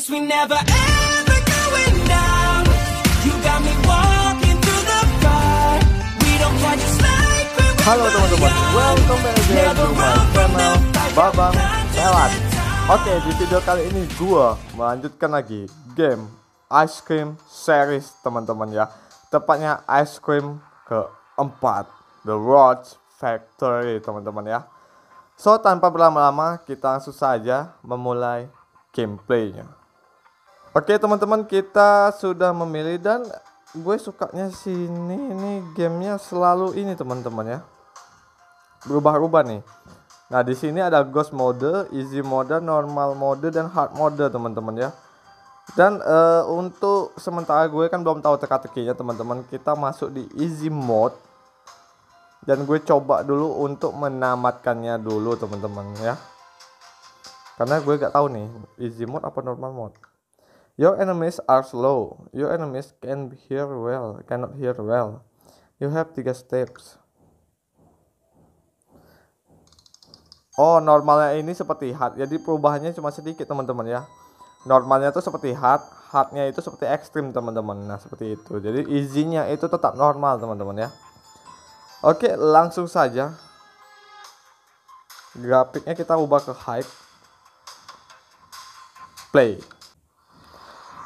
Halo teman-teman, welcome back to my channel Babang Pelat. Oke, di video kali ini gua melanjutkan lagi game Ice Cream Series teman-teman ya. Tepatnya Ice Cream keempat, The Roach Factory teman-teman ya. So tanpa berlama-lama kita langsung saja memulai gameplaynya. Oke teman-teman kita sudah memilih dan gue sukanya sini ini gamenya selalu ini teman-teman ya berubah-ubah nih. Nah di sini ada ghost mode, easy mode, normal mode dan hard mode teman-teman ya. Dan uh, untuk sementara gue kan belum tahu teka-tekinya teman-teman. Kita masuk di easy mode dan gue coba dulu untuk menamatkannya dulu teman-teman ya. Karena gue gak tahu nih easy mode apa normal mode. Your enemies are slow. Your enemies can hear well, cannot hear well. You have tiga steps. Oh, normalnya ini seperti hard. Jadi perubahannya cuma sedikit, teman-teman ya. Normalnya itu seperti hard, hardnya itu seperti ekstrim, teman-teman. Nah, seperti itu. Jadi izinnya itu tetap normal, teman-teman ya. Oke, langsung saja. Grafiknya kita ubah ke high. Play.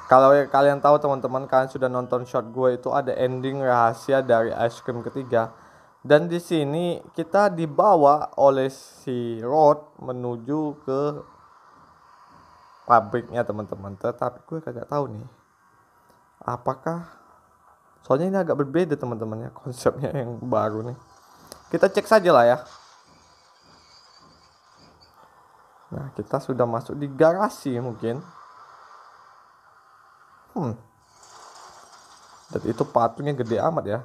Kalau ya, kalian tahu teman-teman kalian sudah nonton short gue itu ada ending rahasia dari ice cream ketiga. Dan di sini kita dibawa oleh si Rod menuju ke pabriknya teman-teman. Tetapi gue kagak tahu nih. Apakah soalnya ini agak berbeda teman-teman ya konsepnya yang baru nih. Kita cek saja lah ya. Nah, kita sudah masuk di garasi mungkin. Hmm. Dan itu patungnya gede amat ya.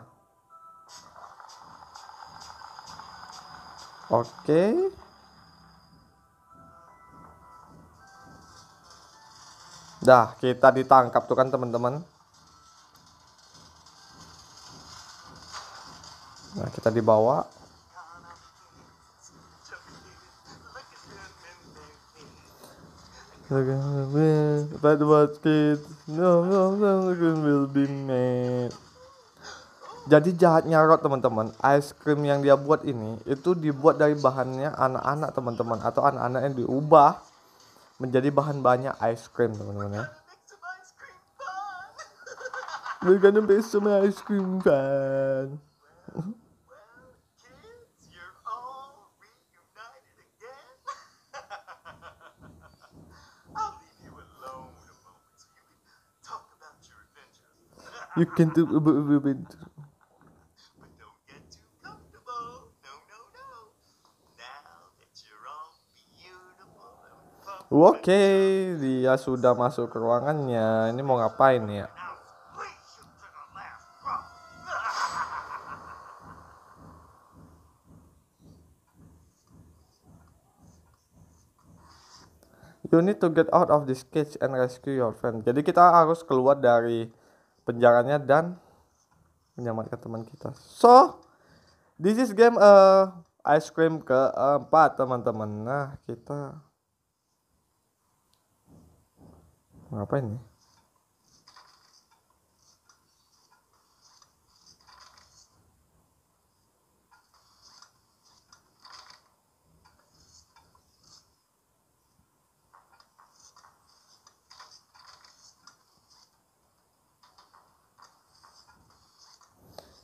Oke. Dah, kita ditangkap tuh kan teman-teman. Nah, kita dibawa. That was it. No, no, no, will be made. Jadi jahatnya Rod teman-teman, ice cream yang dia buat ini itu dibuat dari bahannya anak-anak teman-teman atau anak-anak yang diubah menjadi bahan banyak ice cream teman-teman ya. We're gonna make some ice cream fan. You can do Oke, dia sudah masuk ke ruangannya. Ini mau ngapain ya? You need to get out of this cage and rescue your friend. Jadi kita harus keluar dari penjaranya dan menyelamatkan teman kita. So, this is game uh, ice cream keempat teman-teman. Nah, kita ngapain nih?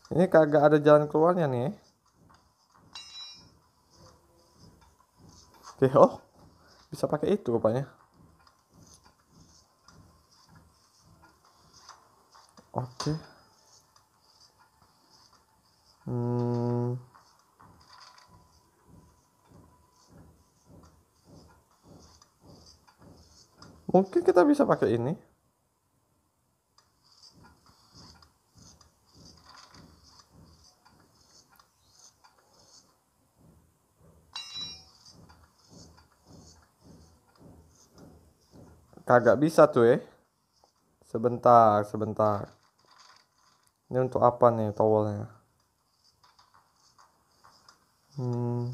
Ini kagak ada jalan keluarnya nih. Eh. Oke, oh. Bisa pakai itu rupanya. Oke. Hmm. Mungkin kita bisa pakai ini. kagak bisa tuh eh, sebentar sebentar ini untuk apa nih towelnya hmm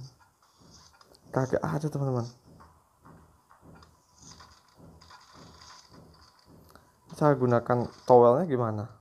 kagak ada teman-teman cara gunakan towelnya gimana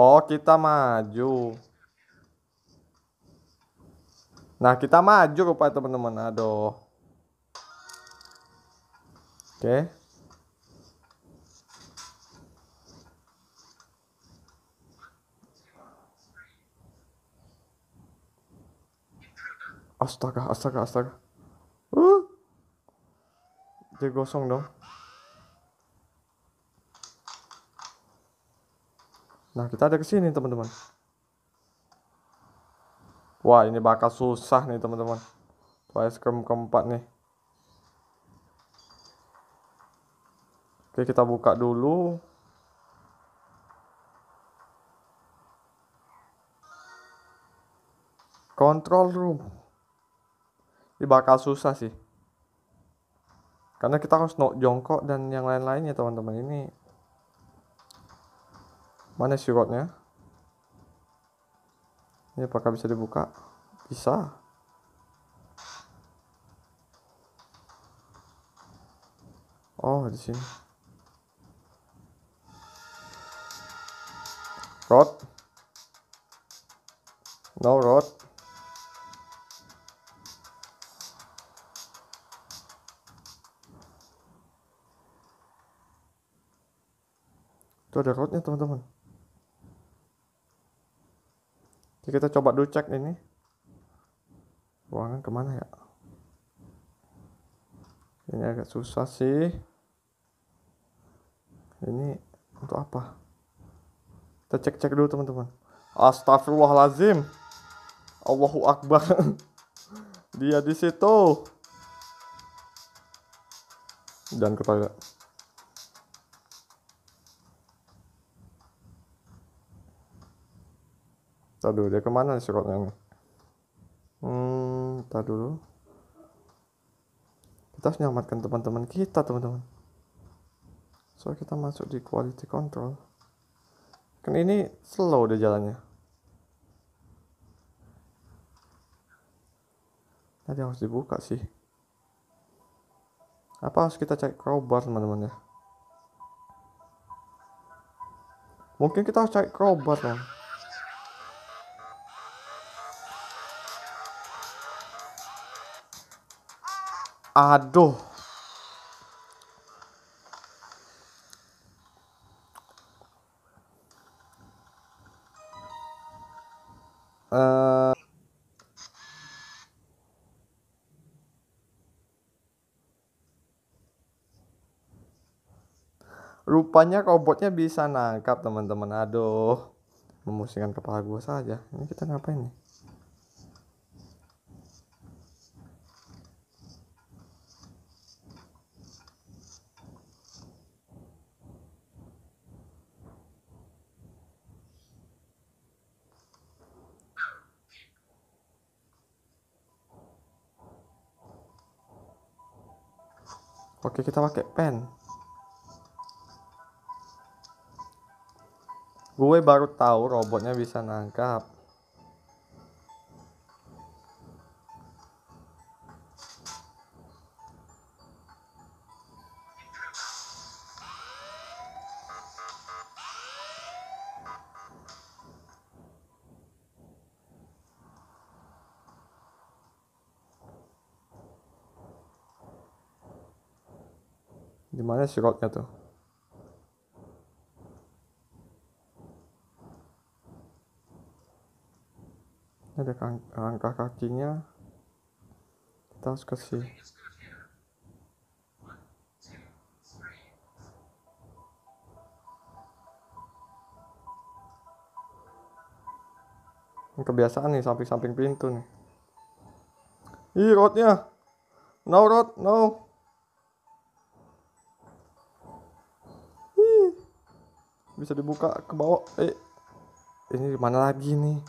Oh, kita maju. Nah, kita maju rupanya teman-teman. Aduh. Oke. Okay. Astaga, astaga, astaga. Uh. Dia gosong dong. Nah, kita ada ke sini, teman-teman. Wah, ini bakal susah nih, teman-teman. Twice ke keempat nih. Oke, kita buka dulu. Control room. Ini bakal susah sih. Karena kita harus no jongkok dan yang lain-lainnya, teman-teman. Ini Mana rodnya Ini apakah bisa dibuka? Bisa. Oh, di sini. Rod. No rod. Itu ada rodnya teman-teman. Jadi ya, kita coba dulu cek ini. Ruangan kemana ya? Ini agak susah sih. Ini untuk apa? Kita cek-cek dulu teman-teman. Astagfirullahalazim. Allahu Akbar. Dia di situ. Dan ke tak dulu dia kemana nih squadnya nih hmm entar dulu kita harus menyelamatkan teman-teman kita teman-teman so kita masuk di quality control kan ini slow deh jalannya Tadi harus dibuka sih. Apa harus kita cek crowbar teman-teman ya? Mungkin kita harus cek crowbar kan? Aduh. Uh, rupanya robotnya bisa nangkap teman-teman aduh memusingkan kepala gue saja ini kita ngapain nih kita pakai pen gue baru tahu robotnya bisa nangkap sirotnya tuh ini ada langkah kakinya kita harus kasih kebiasaan nih samping-samping pintu nih ih rotnya no rot no bisa dibuka ke bawah eh ini mana lagi nih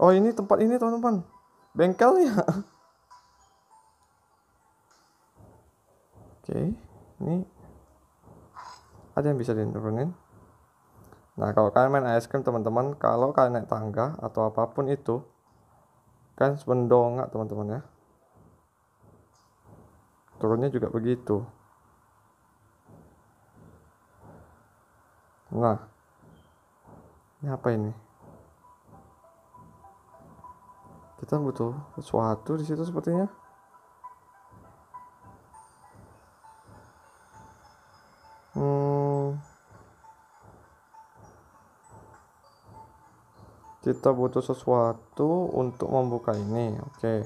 oh ini tempat ini teman-teman bengkelnya oke okay. ini ada yang bisa diturunin nah kalau kalian main ice cream teman-teman kalau kalian naik tangga atau apapun itu kan mendongak teman-teman ya turunnya juga begitu Nah, ini apa ini? Kita butuh sesuatu di situ sepertinya. Hmm. Kita butuh sesuatu untuk membuka ini. Oke. Okay.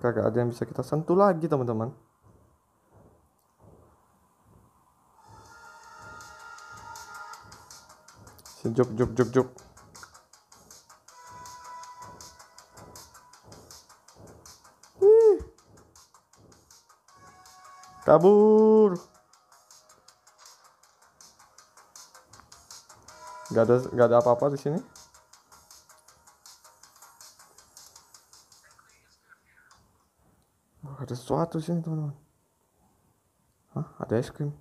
Kagak ada yang bisa kita sentuh lagi, teman-teman. Sejuk, juk, juk, juk. Kabur. Gak ada gak ada apa-apa di sini. Oh, ada sesuatu sini, teman-teman. ada es krim.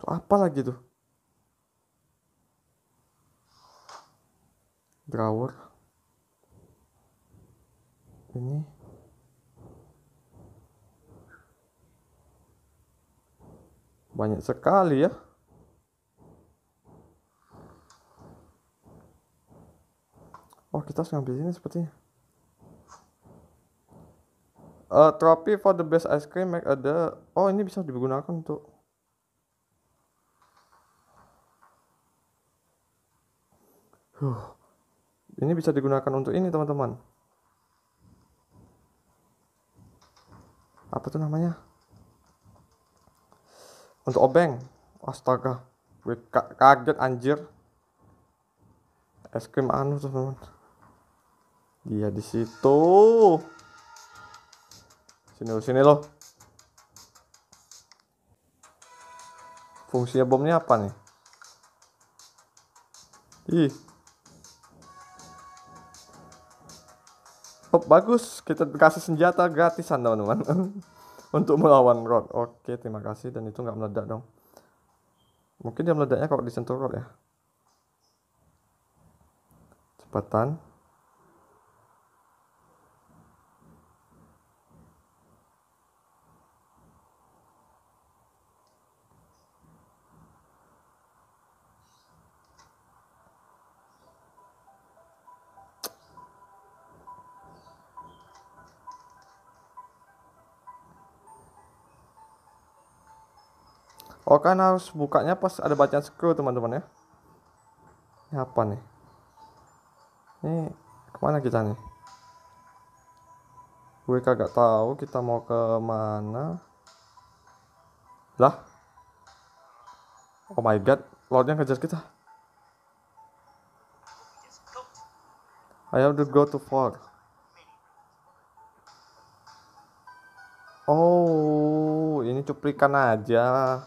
Itu apa lagi tuh? drawer ini banyak sekali ya Oh kita harus ngambil ini sepertinya a eh, Trophy for the best ice cream make ada Oh ini bisa digunakan untuk Huh. Ini bisa digunakan untuk ini teman-teman. Apa tuh namanya? Untuk obeng. Astaga, gue kaget anjir. Es krim anu teman-teman. Dia di situ. Sini lo, sini lo. Fungsinya bomnya apa nih? Ih, Oh, bagus, kita kasih senjata gratisan teman-teman untuk melawan Rod. Oke, terima kasih dan itu nggak meledak dong. Mungkin dia meledaknya kalau disentuh Rod ya. Cepetan. Oh kan harus bukanya pas ada bacaan scroll teman-teman ya. Ini apa nih? Ini kemana kita nih? Gue kagak tahu kita mau ke mana. Lah? Oh my god, Lordnya ngejar kita. I have to go to fog. Oh, ini cuplikan aja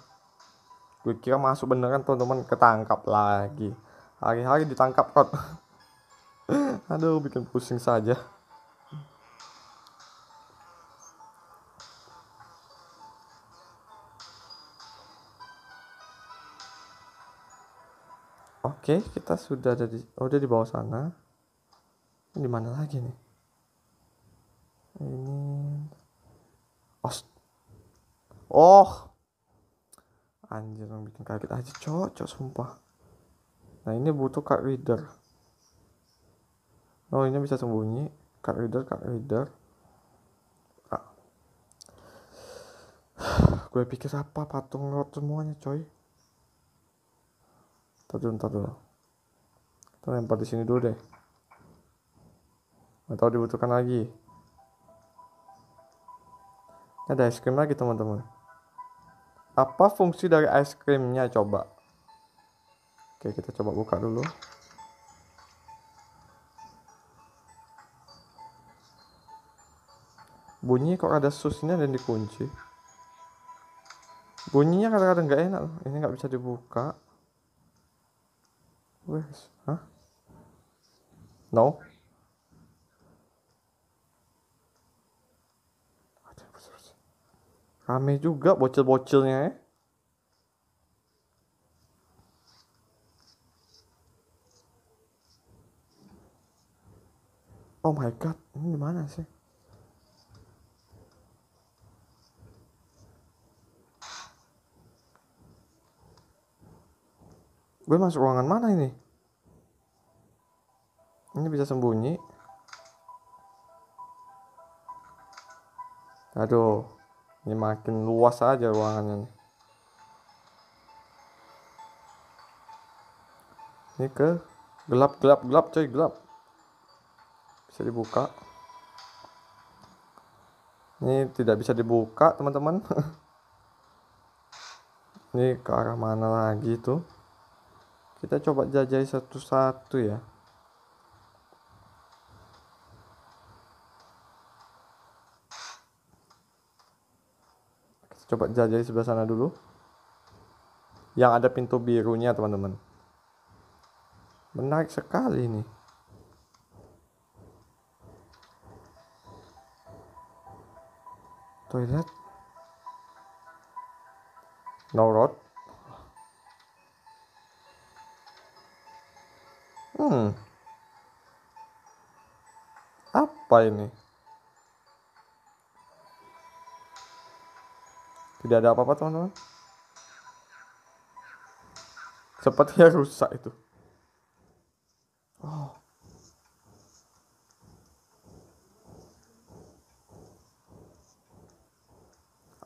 gue kira masuk beneran teman-teman ketangkap lagi hari-hari ditangkap kot aduh bikin pusing saja Oke, kita sudah ada di oh, dia di bawah sana. Ini di mana lagi nih? Ini Oh. Oh, anjir yang bikin kaget aja cocok sumpah nah ini butuh card reader oh ini bisa sembunyi card reader card reader ah. gue pikir apa patung rot semuanya coy Tadi ntar dulu. Kita lempar di sini dulu deh. atau dibutuhkan lagi. Ada es krim lagi teman-teman apa fungsi dari es krimnya coba oke kita coba buka dulu bunyi kok ada susnya dan dikunci bunyinya kadang-kadang nggak enak loh ini nggak bisa dibuka wes hah no Rame juga bocil-bocilnya ya. Oh my god, ini mana sih? Gue masuk ruangan mana ini? Ini bisa sembunyi. Aduh ini makin luas aja ruangannya ini ke gelap gelap gelap coy gelap bisa dibuka ini tidak bisa dibuka teman-teman ini ke arah mana lagi tuh kita coba jajai satu-satu ya coba jajari sebelah sana dulu yang ada pintu birunya teman-teman menarik sekali ini toilet no road hmm apa ini Tidak ada apa-apa teman-teman. Sepertinya rusak itu. Oh.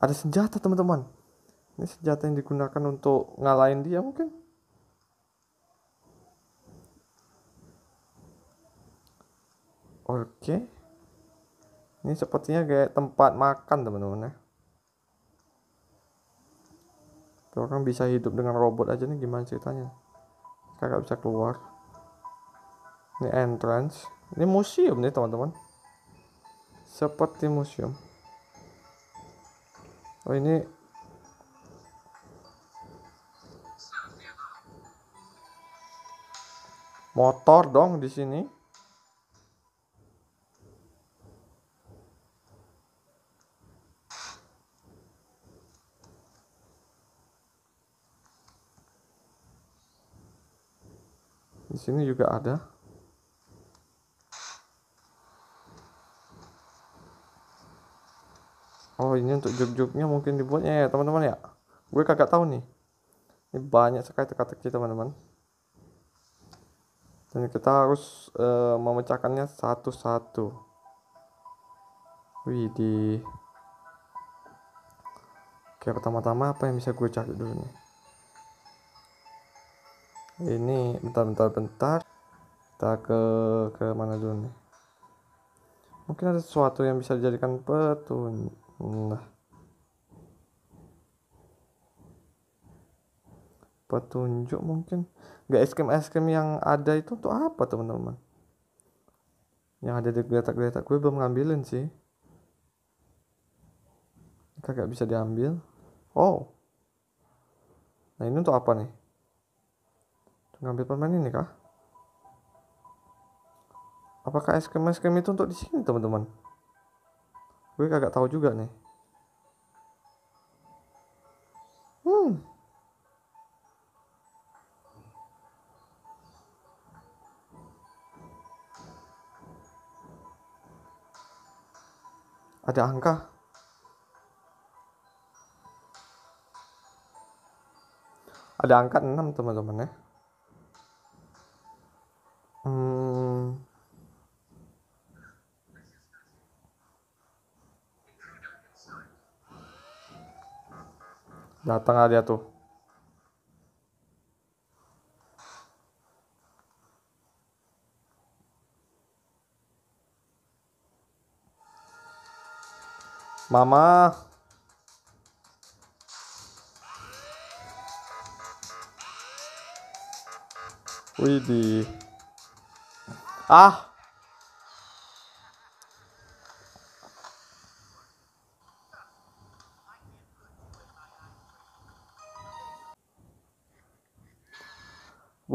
Ada senjata teman-teman. Ini senjata yang digunakan untuk ngalahin dia mungkin. Oke. Ini sepertinya kayak tempat makan teman-teman ya. -teman. kalau kan bisa hidup dengan robot aja nih gimana ceritanya kakak bisa keluar ini entrance ini museum nih teman-teman seperti museum oh ini motor dong di sini sini juga ada oh ini untuk jog-jognya mungkin dibuatnya ya teman-teman ya gue kagak tahu nih ini banyak sekali teka-teki teman-teman dan kita harus uh, memecahkannya satu-satu widih oke pertama-tama apa yang bisa gue cari dulu nih ini bentar bentar bentar kita ke ke mana dulu nih mungkin ada sesuatu yang bisa dijadikan petunjuk nah petunjuk mungkin es krim es krim yang ada itu untuk apa teman-teman yang ada di geletak-geletak gue belum ngambilin sih kagak bisa diambil oh nah ini untuk apa nih ngambil permen ini kah apakah es krim es krim itu untuk di sini teman-teman gue kagak tahu juga nih hmm ada angka ada angka 6 teman-teman ya datang aja tuh. Mama. Widih. Ah.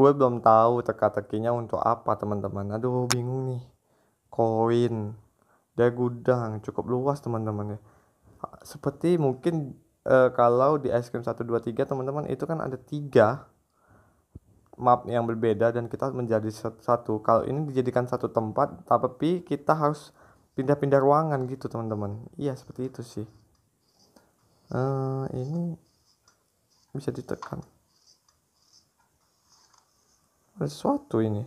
gue belum tahu teka-tekinya untuk apa teman-teman aduh bingung nih koin dia gudang cukup luas teman-teman ya seperti mungkin e, kalau di ice cream 123 teman-teman itu kan ada tiga map yang berbeda dan kita menjadi satu kalau ini dijadikan satu tempat tapi kita harus pindah-pindah ruangan gitu teman-teman iya seperti itu sih uh, ini bisa ditekan ada sesuatu ini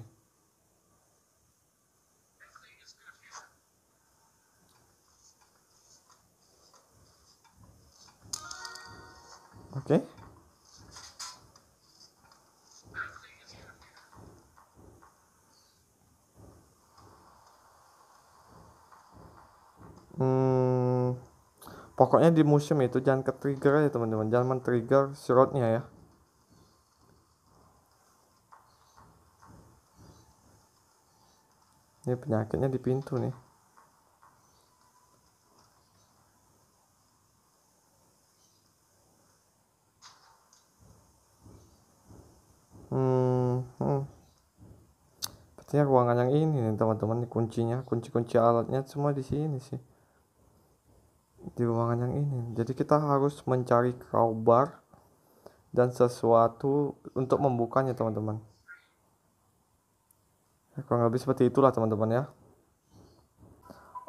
oke okay. hmm, pokoknya di musim itu jangan ke trigger ya teman-teman jangan men-trigger si ya ini penyakitnya di pintu nih hmm, hmm. ini ruangan yang ini nih teman-teman kuncinya kunci-kunci alatnya semua di sini sih di ruangan yang ini jadi kita harus mencari crowbar dan sesuatu untuk membukanya teman-teman Ya, kurang lebih seperti itulah teman-teman ya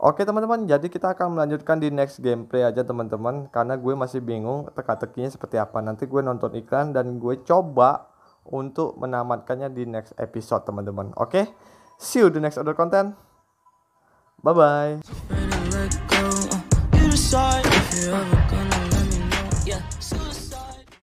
Oke teman-teman, jadi kita akan melanjutkan di next gameplay aja teman-teman Karena gue masih bingung teka-tekinya seperti apa Nanti gue nonton iklan dan gue coba untuk menamatkannya di next episode teman-teman Oke, see you the next other content Bye-bye